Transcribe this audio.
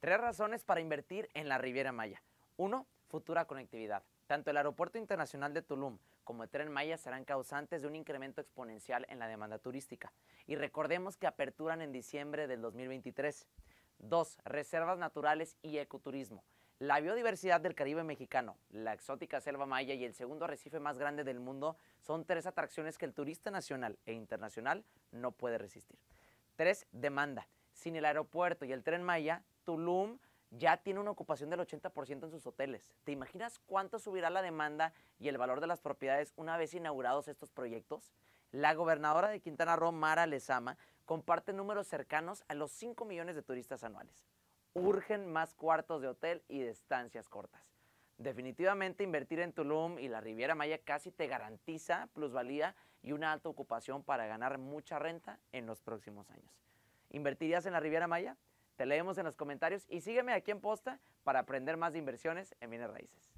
Tres razones para invertir en la Riviera Maya. Uno, futura conectividad. Tanto el Aeropuerto Internacional de Tulum como el Tren Maya serán causantes de un incremento exponencial en la demanda turística. Y recordemos que aperturan en diciembre del 2023. Dos, reservas naturales y ecoturismo. La biodiversidad del Caribe mexicano, la exótica selva maya y el segundo arrecife más grande del mundo son tres atracciones que el turista nacional e internacional no puede resistir. Tres, demanda. Sin el aeropuerto y el tren Maya, Tulum ya tiene una ocupación del 80% en sus hoteles. ¿Te imaginas cuánto subirá la demanda y el valor de las propiedades una vez inaugurados estos proyectos? La gobernadora de Quintana Roo, Mara Lezama, comparte números cercanos a los 5 millones de turistas anuales. Urgen más cuartos de hotel y de estancias cortas. Definitivamente invertir en Tulum y la Riviera Maya casi te garantiza plusvalía y una alta ocupación para ganar mucha renta en los próximos años. ¿Invertirías en la Riviera Maya? Te leemos en los comentarios y sígueme aquí en Posta para aprender más de inversiones en bienes raíces.